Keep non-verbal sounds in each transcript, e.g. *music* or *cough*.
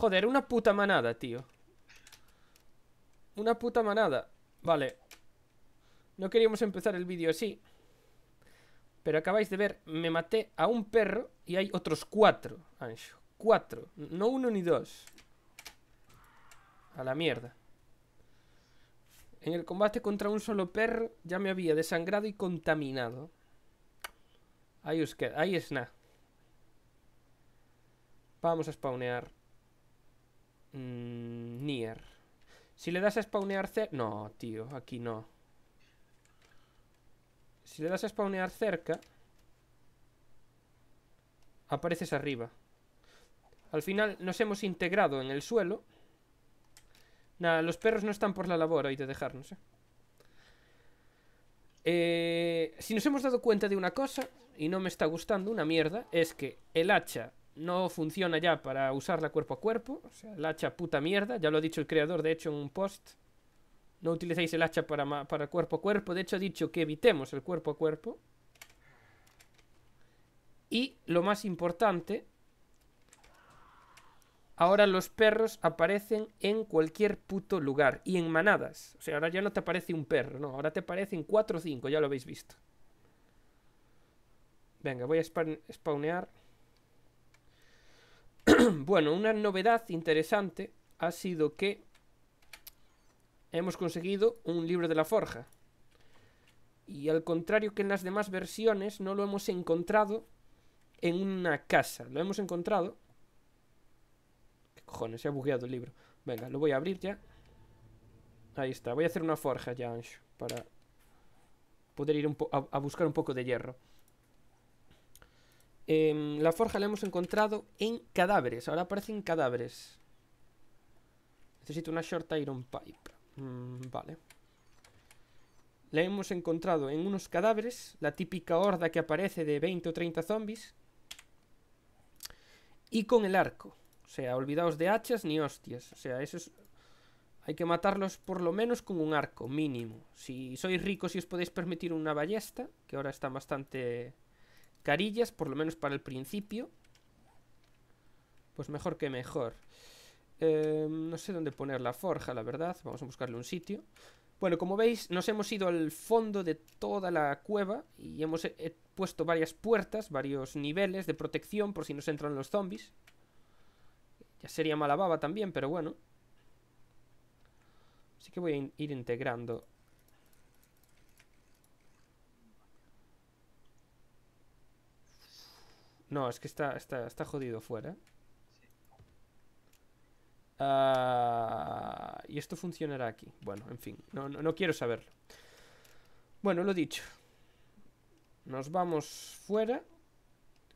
Joder, una puta manada, tío Una puta manada Vale No queríamos empezar el vídeo así Pero acabáis de ver Me maté a un perro Y hay otros cuatro, Cuatro, no uno ni dos A la mierda En el combate contra un solo perro Ya me había desangrado y contaminado Ahí os queda, ahí es nada Vamos a spawnear Mm, Nier. Si le das a spawnear cerca... No, tío, aquí no. Si le das a spawnear cerca... Apareces arriba. Al final nos hemos integrado en el suelo. Nada, los perros no están por la labor hoy de dejarnos, ¿eh? Eh, si nos hemos dado cuenta de una cosa, y no me está gustando una mierda, es que el hacha no funciona ya para usarla cuerpo a cuerpo. O sea, el hacha puta mierda. Ya lo ha dicho el creador, de hecho, en un post. No utilicéis el hacha para, cuerpo a cuerpo. De hecho, ha dicho que evitemos el cuerpo a cuerpo. Y lo más importante, ahora los perros aparecen en cualquier puto lugar y en manadas. O sea, ahora ya no te aparece un perro, no, ahora te aparecen 4 o 5, ya lo habéis visto. Venga, voy a spawnear. *clears throat* bueno, una novedad interesante ha sido que hemos conseguido un libro de la forja. Y al contrario que en las demás versiones, no lo hemos encontrado en una casa. Lo hemos encontrado... ¿Qué cojones? Se ha bugueado el libro. Venga, lo voy a abrir ya. Ahí está. Voy a hacer una forja ya, para poder ir un a buscar un poco de hierro. Em, la forja la hemos encontrado en cadáveres. Ahora aparecen cadáveres. Necesito una short iron pipe. Mm, vale. La hemos encontrado en unos cadáveres. La típica horda que aparece de 20 o 30 zombies. Y con el arco. O sea, olvidaos de hachas ni hostias. O sea, eso es... Hay que matarlos por lo menos con un arco, mínimo. Si sois ricos y os podéis permitir una ballesta, que ahora está bastante Carillas, por lo menos para el principio. Pues mejor que mejor. Em, no sé dónde poner la forja, la verdad. Vamos a buscarle un sitio. Bueno, como veis, nos hemos ido al fondo de toda la cueva y hemos puesto varias puertas, varios niveles de protección por si nos entran los zombies. Ya sería mala baba también, pero bueno. Así que voy a ir integrando No, es que está, está, jodido fuera. Ah, y esto funcionará aquí. Bueno, en fin, no, no quiero saberlo. Bueno, lo dicho. Nos vamos fuera.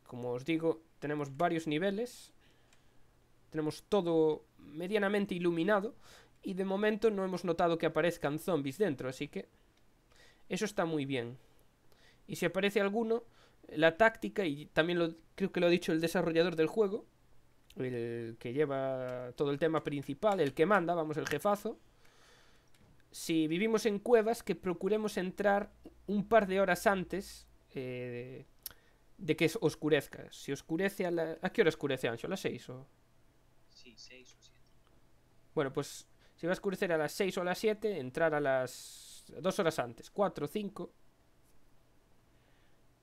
Como os digo, tenemos varios niveles. Tenemos todo medianamente iluminado. Y de momento no hemos notado que aparezcan zombies dentro, así que... Eso está muy bien. Y si aparece alguno, la táctica y también lo, creo que lo ha dicho el desarrollador del juego, el que lleva todo el tema principal, el que manda, vamos, el jefazo. Si vivimos en cuevas, que procuremos entrar un par de horas antes eh, de que oscurezca. Si oscurece a la... qué hora oscurece, Ancho? ¿A las 6 o...? Sí, 6 o 7. Bueno, pues si va a oscurecer a las 6 o a las 7, entrar a las... dos horas antes, 4 o 5,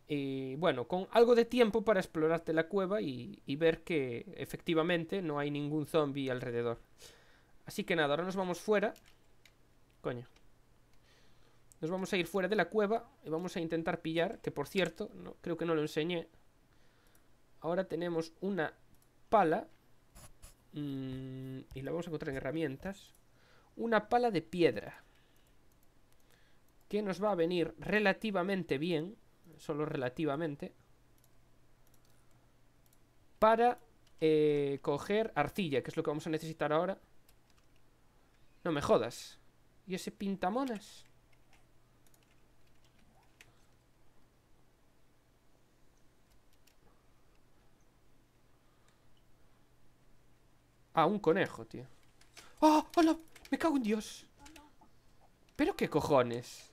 y eh, bueno, con algo de tiempo para explorarte la cueva y, ver que efectivamente no hay ningún zombie alrededor. Así que nada, ahora nos vamos fuera. Coño. Nos vamos a ir fuera de la cueva y vamos a intentar pillar, que por cierto, no, creo que no lo enseñé. Ahora tenemos una pala. Mm, y la vamos a encontrar en herramientas. Una pala de piedra. Que nos va a venir relativamente bien solo relativamente, para eh, coger arcilla, que es lo que vamos a necesitar ahora. No me jodas. ¿Y ese pintamonas? Ah, un conejo, tío. ¡Oh! ¡Hola! ¡Me cago en Dios! ¿Pero qué cojones?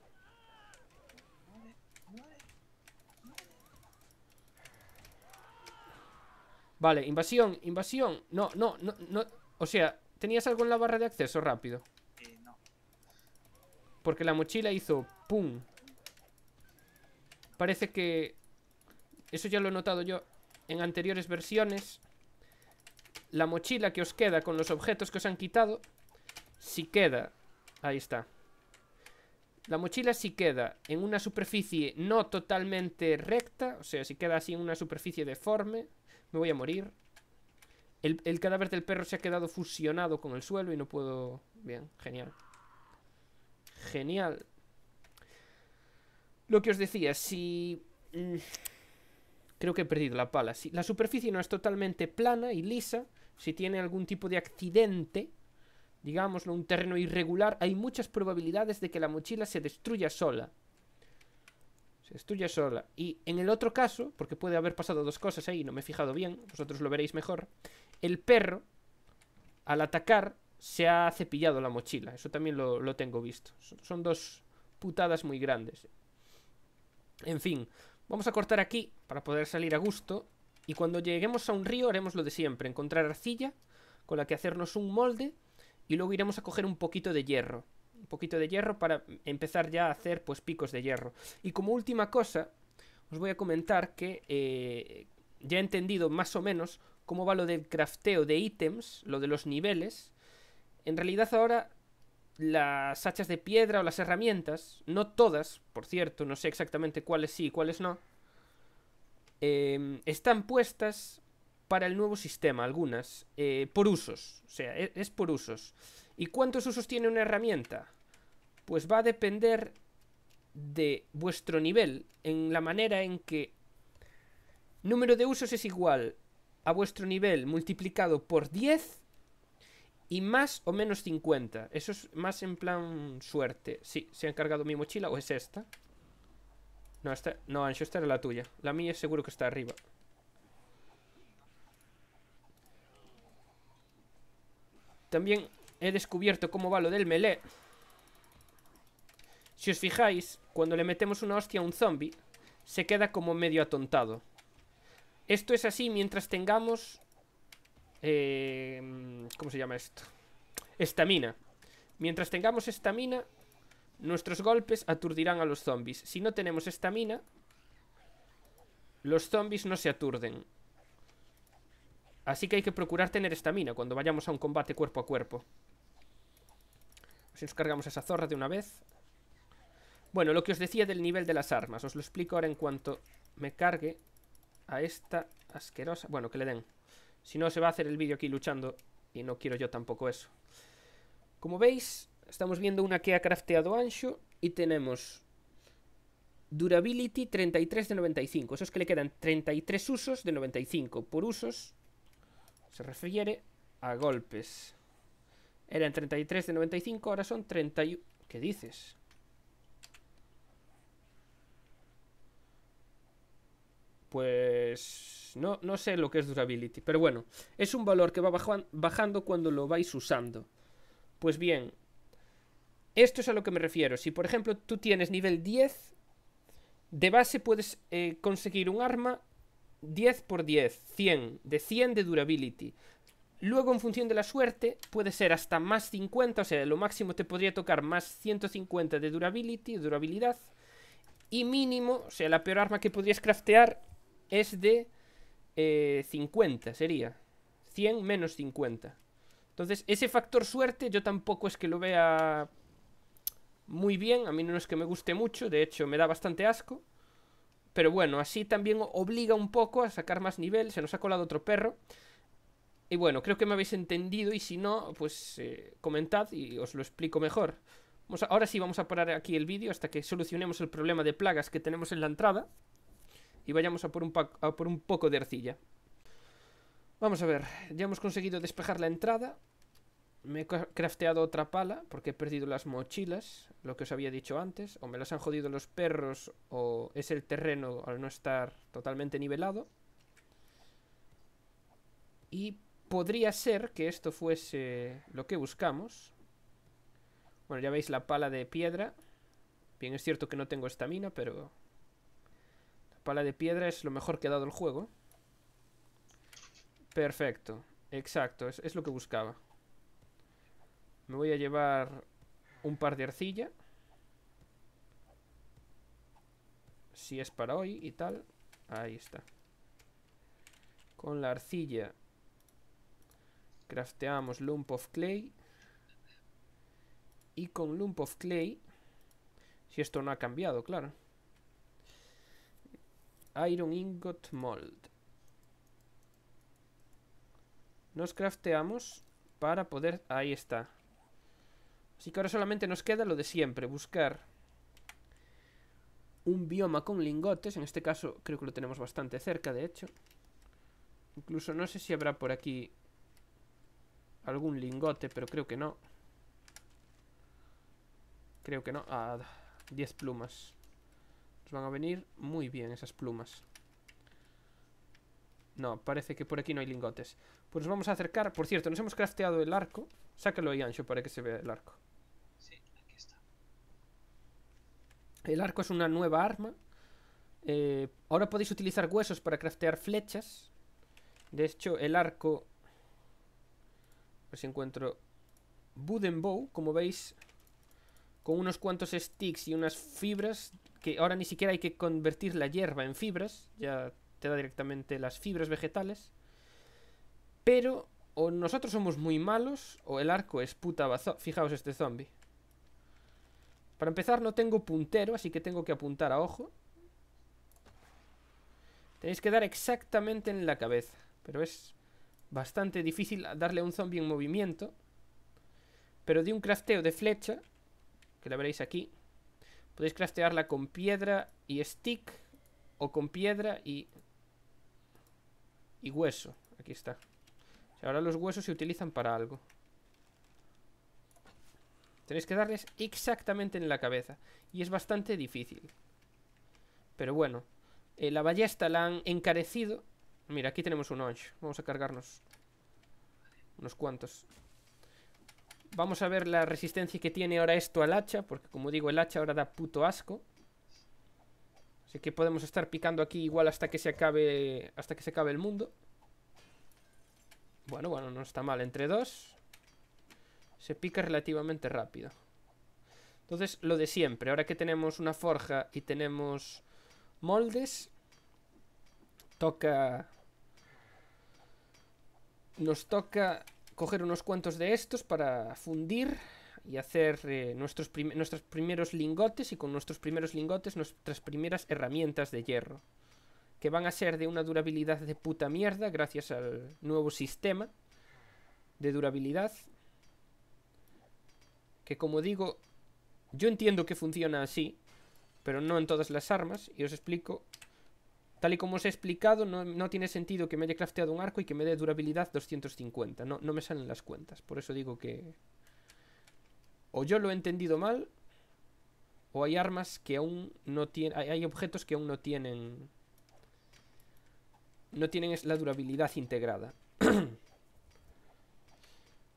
Vale, invasión, invasión. No, no, no, no. O sea, ¿tenías algo en la barra de acceso rápido? Eh, no. Porque la mochila hizo ¡pum! Parece que... Eso ya lo he notado yo en anteriores versiones. La mochila que os queda con los objetos que os han quitado, si queda... Ahí está. La mochila si queda en una superficie no totalmente recta, o sea, si queda así en una superficie deforme me voy a morir. El, cadáver del perro se ha quedado fusionado con el suelo y no puedo... Bien, genial. Genial. Lo que os decía, si... Mm, creo que he perdido la pala. Si la superficie no es totalmente plana y lisa, si tiene algún tipo de accidente, digámoslo, un terreno irregular, hay muchas probabilidades de que la mochila se destruya sola. Se sola. Y en el otro caso, porque puede haber pasado dos cosas ahí, no me he fijado bien, vosotros lo veréis mejor, el perro, al atacar, se ha cepillado la mochila. Eso también lo, lo tengo visto. Son dos putadas muy grandes. En fin, vamos a cortar aquí para poder salir a gusto. Y cuando lleguemos a un río haremos lo de siempre, encontrar arcilla con la que hacernos un molde y luego iremos a coger un poquito de hierro un poquito de hierro para empezar ya a hacer pues picos de hierro. Y como última cosa, os voy a comentar que eh, ya he entendido más o menos cómo va lo del crafteo de ítems, lo de los niveles. En realidad ahora las hachas de piedra o las herramientas, no todas, por cierto, no sé exactamente cuáles sí y cuáles no, em, están puestas para el nuevo sistema, algunas, eh, por usos. O sea, e-, es por usos. ¿Y cuántos usos tiene una herramienta? Pues va a depender de vuestro nivel, en la manera en que número de usos es igual a vuestro nivel multiplicado por 10 y más o menos 50. Eso es más en plan suerte. Sí, se ha encargado mi mochila o es esta. No, esta, no, Ancho, esta era la tuya. La mía seguro que está arriba. También he descubierto cómo va lo del melee. Si os fijáis, cuando le metemos una hostia a un zombie, se queda como medio atontado. Esto es así mientras tengamos... Em, ¿Cómo se llama esto? Estamina. Mientras tengamos estamina, nuestros golpes aturdirán a los zombies. Si no tenemos estamina, los zombies no se aturden. Así que hay que procurar tener estamina cuando vayamos a un combate cuerpo a cuerpo. Si nos cargamos esa zorra de una vez. Bueno, lo que os decía del nivel de las armas. Os lo explico ahora en cuanto me cargue a esta asquerosa... Bueno, que le den. Si no, se va a hacer el vídeo aquí luchando. Y no quiero yo tampoco eso. Como veis, estamos viendo una que ha crafteado Anshu. Y tenemos... Durability 33 de 95. Eso es que le quedan 33 usos de 95. Por usos se refiere a golpes. Eran 33 de 95, ahora son 31. ¿Qué dices? Pues no, no sé lo que es durability, pero bueno, es un valor que va bajando cuando lo vais usando. Pues bien, esto es a lo que me refiero. Si por ejemplo tú tienes nivel 10, de base puedes eh, conseguir un arma 10 por 10, 100, de 100 de durability. Luego, en función de la suerte, puede ser hasta más 50, o sea, lo máximo te podría tocar más 150 de durability, durabilidad. Y mínimo, o sea, la peor arma que podrías craftear es de 50, eh, sería. 100 menos 50. Entonces, ese factor suerte yo tampoco es que lo vea muy bien. A mí no es que me guste mucho, de hecho me da bastante asco. Pero bueno, así también obliga un poco a sacar más nivel. Se nos ha colado otro perro. Y bueno, creo que me habéis entendido y si no, pues eh, comentad y os lo explico mejor. ahora sí vamos a parar aquí el vídeo hasta que solucionemos el problema de plagas que tenemos en la entrada. Y vayamos a a por un poco de arcilla. Vamos a ver, ya hemos conseguido despejar la entrada. Me he crafteado otra pala porque he perdido las mochilas, lo que os había dicho antes. O me las han jodido los perros o es el terreno al no estar totalmente nivelado. Y podría ser que esto fuese lo que buscamos. Bueno, ya veis la pala de piedra. Bien, es cierto que no tengo estamina, pero... La pala de piedra es lo mejor que ha dado el juego. Perfecto, exacto, es, es lo que buscaba. Me voy a llevar un par de arcilla. Si es para hoy y tal. Ahí está. Con la arcilla crafteamos Lump of Clay. Y con Lump of Clay, si esto no ha cambiado, claro. Iron Ingot Mold. Nos crafteamos para poder... Ahí está. Así que ahora solamente nos queda lo de siempre, buscar un bioma con lingotes. En este caso creo que lo tenemos bastante cerca, de hecho. Incluso no sé si habrá por aquí algún lingote, pero creo que no. Creo que no. Ah, 10 plumas. Nos van a venir muy bien esas plumas. No, parece que por aquí no hay lingotes. Pues nos vamos a acercar. Por cierto, nos hemos crafteado el arco. Sácalo ahí, Ancho, para que se vea el arco. El arco es una nueva arma. Eh, ahora podéis utilizar huesos para craftear flechas. De hecho, el arco... Pues encuentro... Wooden Bow, como veis, con unos cuantos sticks y unas fibras, que ahora ni siquiera hay que convertir la hierba en fibras, ya te da directamente las fibras vegetales. Pero o nosotros somos muy malos, o el arco es puta bazo. Fijaos este zombie. Para empezar no tengo puntero, así que tengo que apuntar a ojo. Tenéis que dar exactamente en la cabeza, pero es bastante difícil darle a un zombie en movimiento. Pero de un crafteo de flecha, que la veréis aquí, podéis craftearla con piedra y stick o con piedra y, y hueso. Aquí está. ahora los huesos se utilizan para algo. Tenéis que darles exactamente en la cabeza. Y es bastante difícil. Pero bueno. Eh, la ballesta la han encarecido. Mira, aquí tenemos un onge. Vamos a cargarnos. Unos cuantos. Vamos a ver la resistencia que tiene ahora esto al hacha. Porque como digo, el hacha ahora da puto asco. Así que podemos estar picando aquí igual hasta que se acabe. Hasta que se acabe el mundo. Bueno, bueno, no está mal. Entre dos. Se pica relativamente rápido. Entonces, lo de siempre. Ahora que tenemos una forja y tenemos moldes, toca... Nos toca coger unos cuantos de estos para fundir y hacer eh, nuestros, nuestros primeros lingotes y con nuestros primeros lingotes nuestras primeras herramientas de hierro. Que van a ser de una durabilidad de puta mierda gracias al nuevo sistema de durabilidad que como digo, yo entiendo que funciona así, pero no en todas las armas, y os explico... Tal y como os he explicado, no, tiene sentido que me haya crafteado un arco y que me dé durabilidad 250. No, no me salen las cuentas, por eso digo que... O yo lo he entendido mal, o hay armas que aún no tienen... Hay objetos que aún no tienen... No tienen la durabilidad integrada. *clears throat*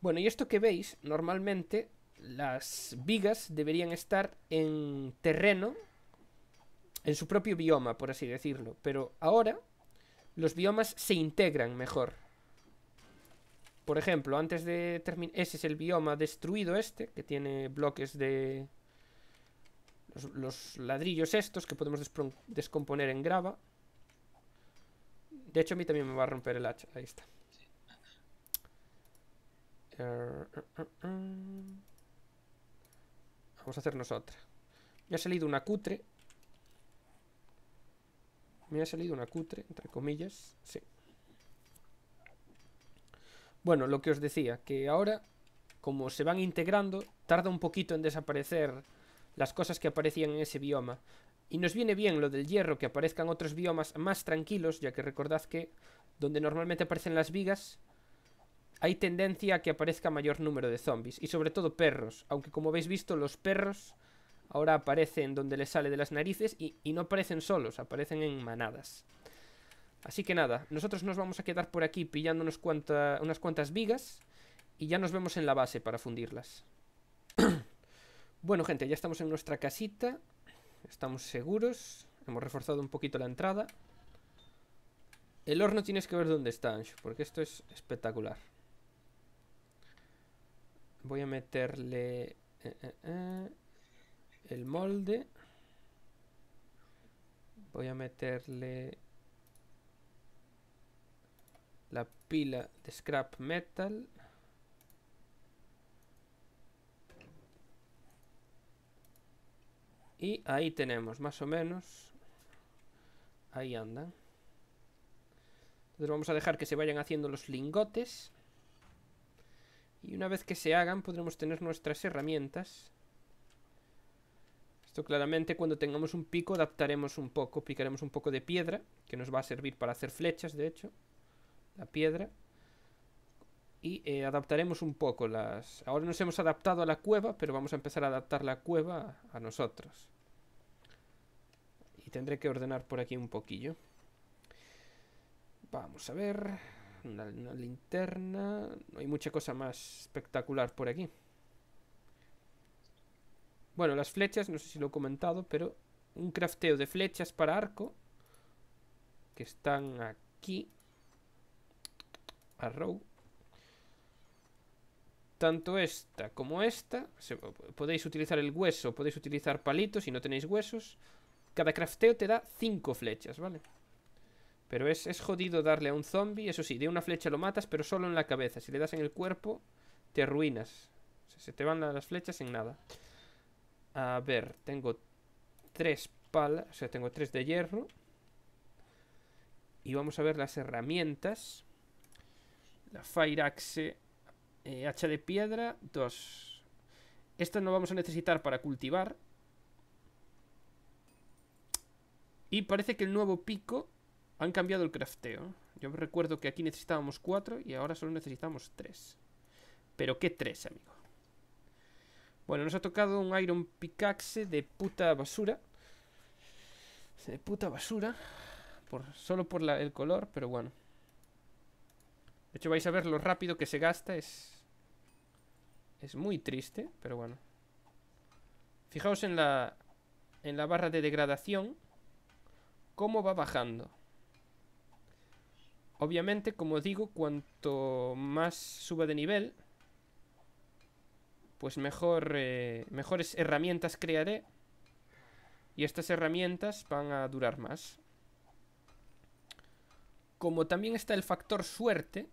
Bueno, y esto que veis, normalmente las vigas deberían estar en terreno, en su propio bioma, por así decirlo. Pero ahora los biomas se integran mejor. Por ejemplo, antes de terminar... Ese es el bioma destruido este, que tiene bloques de... Los, ladrillos estos que podemos descomponer en grava. De hecho, a mí también me va a romper el hacha. Ahí está. Er, er, er, Vamos a hacernos otra. Me ha salido una cutre. Me ha salido una cutre, entre comillas. Sí. Bueno, lo que os decía, que ahora, como se van integrando, tarda un poquito en desaparecer las cosas que aparecían en ese bioma. Y nos viene bien lo del hierro, que aparezcan otros biomas más tranquilos, ya que recordad que donde normalmente aparecen las vigas, hay tendencia a que aparezca mayor número de zombies. Y sobre todo perros. Aunque como habéis visto, los perros ahora aparecen donde les sale de las narices y, no aparecen solos, aparecen en manadas. Así que nada, nosotros nos vamos a quedar por aquí pillando unas cuantas vigas y ya nos vemos en la base para fundirlas. *clears throat* bueno, gente, ya estamos en nuestra casita. Estamos seguros. Hemos reforzado un poquito la entrada. El horno tienes que ver dónde está, porque esto es espectacular voy a meterle eh, eh, eh, el molde voy a meterle la pila de scrap metal y ahí tenemos más o menos ahí andan entonces vamos a dejar que se vayan haciendo los lingotes y una vez que se hagan podremos tener nuestras herramientas. Esto claramente cuando tengamos un pico adaptaremos un poco, picaremos un poco de piedra, que nos va a servir para hacer flechas de hecho, la piedra. Y eh, adaptaremos un poco las... Ahora nos hemos adaptado a la cueva, pero vamos a empezar a adaptar la cueva a nosotros. Y tendré que ordenar por aquí un poquillo. Vamos a ver una, linterna. No hay mucha cosa más espectacular por aquí. Bueno, las flechas, no sé si lo he comentado, pero un crafteo de flechas para arco. Que están aquí. Arrow. Tanto esta como esta. podéis utilizar el hueso, podéis utilizar palitos si no tenéis huesos. Cada crafteo te da 5 flechas, ¿vale? vale pero es, jodido darle a un zombie. Eso sí, de una flecha lo matas, pero solo en la cabeza. Si le das en el cuerpo, te arruinas. se te van las flechas en nada. A ver, tengo tres palas. O sea, tengo tres de hierro. Y vamos a ver las herramientas. La Fire Axe. Eh, hacha de piedra. Dos. Esto no vamos a necesitar para cultivar. Y parece que el nuevo pico han cambiado el crafteo. Yo recuerdo que aquí necesitábamos cuatro y ahora solo necesitamos 3. ¿Pero qué tres, amigo? Bueno, nos ha tocado un Iron Pickaxe de puta basura. De puta basura. Por, solo por el color, pero bueno. De hecho, vais a ver lo rápido que se gasta. Es, es muy triste, pero bueno. Fijaos en la, en la barra de degradación. Cómo va bajando. Obviamente, como digo, cuanto más suba de nivel, pues mejor, eh, mejores herramientas crearé. Y estas herramientas van a durar más. Como también está el factor suerte,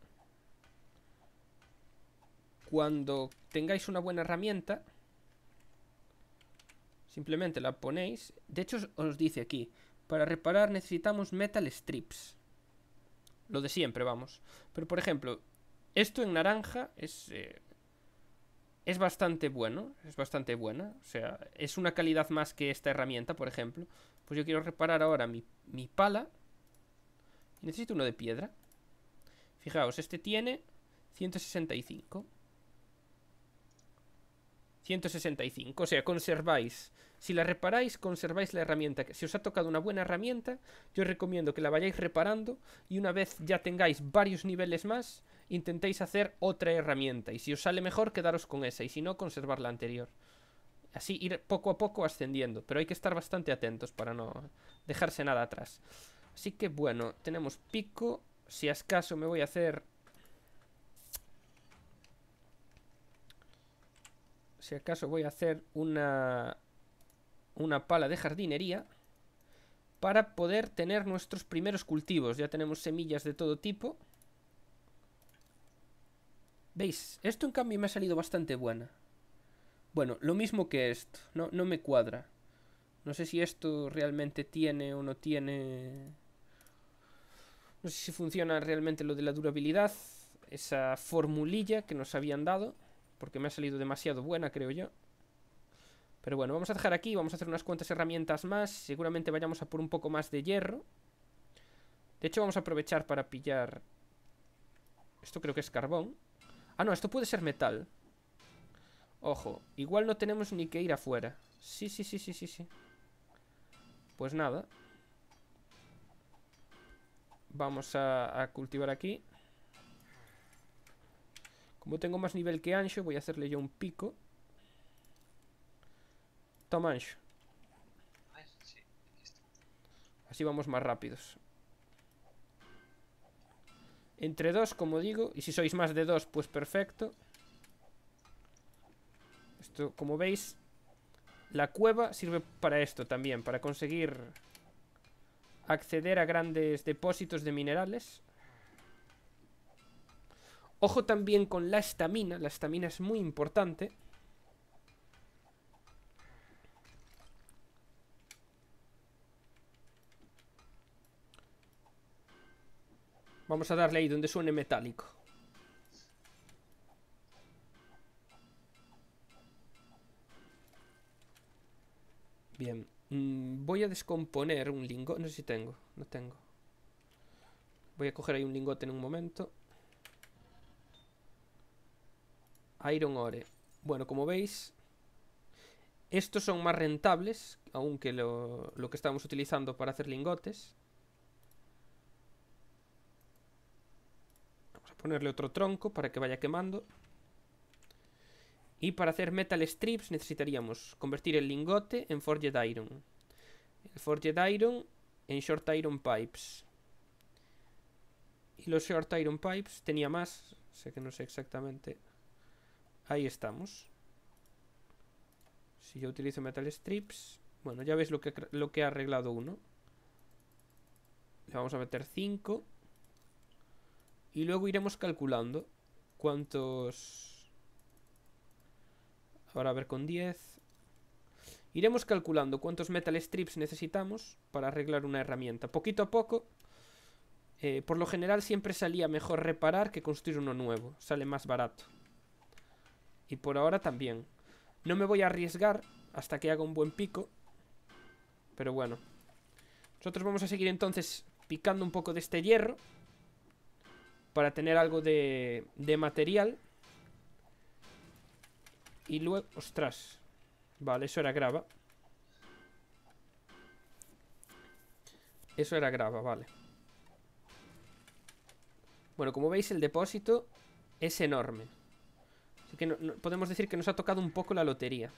cuando tengáis una buena herramienta, simplemente la ponéis. De hecho, os dice aquí, para reparar necesitamos metal strips lo de siempre, vamos. Pero por ejemplo, esto en naranja es, eh, es bastante bueno, es bastante buena, o sea, es una calidad más que esta herramienta, por ejemplo. Pues yo quiero reparar ahora mi, mi pala. necesito uno de piedra. Fijaos, este tiene 165. 165, o sea, conserváis si la reparáis, conserváis la herramienta. Si os ha tocado una buena herramienta, yo os recomiendo que la vayáis reparando y una vez ya tengáis varios niveles más, intentéis hacer otra herramienta. Y si os sale mejor, quedaros con esa y si no, conservar la anterior. Así ir poco a poco ascendiendo, pero hay que estar bastante atentos para no dejarse nada atrás. Así que bueno, tenemos pico. Si acaso me voy a hacer si acaso voy a hacer una una pala de jardinería para poder tener nuestros primeros cultivos. Ya tenemos semillas de todo tipo. ¿Veis? Esto en cambio me ha salido bastante buena. Bueno, lo mismo que esto. No, no me cuadra. No sé si esto realmente tiene o no tiene... No sé si funciona realmente lo de la durabilidad. Esa formulilla que nos habían dado. Porque me ha salido demasiado buena, creo yo. Pero bueno, vamos a dejar aquí, vamos a hacer unas cuantas herramientas más. Seguramente vayamos a por un poco más de hierro. De hecho, vamos a aprovechar para pillar... Esto creo que es carbón. Ah, no, esto puede ser metal. Ojo, igual no tenemos ni que ir afuera. Sí, sí, sí, sí, sí, sí. Pues nada. Vamos a, cultivar aquí. Como tengo más nivel que Ancho, voy a hacerle yo un pico. Así vamos más rápidos. Entre dos, como digo. Y si sois más de dos, pues perfecto. Esto, como veis, la cueva sirve para esto también. Para conseguir acceder a grandes depósitos de minerales. Ojo también con la estamina. La estamina es muy importante. Vamos a darle ahí donde suene metálico. Bien. Mm, voy a descomponer un lingote. No sé si tengo. No tengo. Voy a coger ahí un lingote en un momento. Iron ore. Bueno, como veis, estos son más rentables, aunque lo, lo que estamos utilizando para hacer lingotes. ponerle otro tronco para que vaya quemando. Y para hacer metal strips necesitaríamos convertir el lingote en forged iron. El forged iron en short iron pipes. Y los short iron pipes tenía más, sé que no sé exactamente. Ahí estamos. Si yo utilizo metal strips, bueno, ya ves lo que, lo que ha arreglado uno. Le vamos a meter 5. Y luego iremos calculando cuántos... Ahora a ver con 10. Iremos calculando cuántos metal strips necesitamos para arreglar una herramienta. Poquito a poco. Eh, por lo general siempre salía mejor reparar que construir uno nuevo. Sale más barato. Y por ahora también. No me voy a arriesgar hasta que haga un buen pico. Pero bueno. Nosotros vamos a seguir entonces picando un poco de este hierro para tener algo de, material. Y luego... ¡Ostras! Vale, eso era grava. Eso era grava, vale. Bueno, como veis, el depósito es enorme. Así que podemos decir que nos ha tocado un poco la lotería.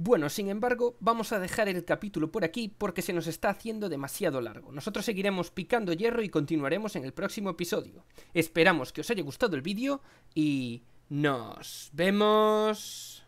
Bueno, sin embargo, vamos a dejar el capítulo por aquí porque se nos está haciendo demasiado largo. Nosotros seguiremos picando hierro y continuaremos en el próximo episodio. Esperamos que os haya gustado el vídeo y... Nos vemos.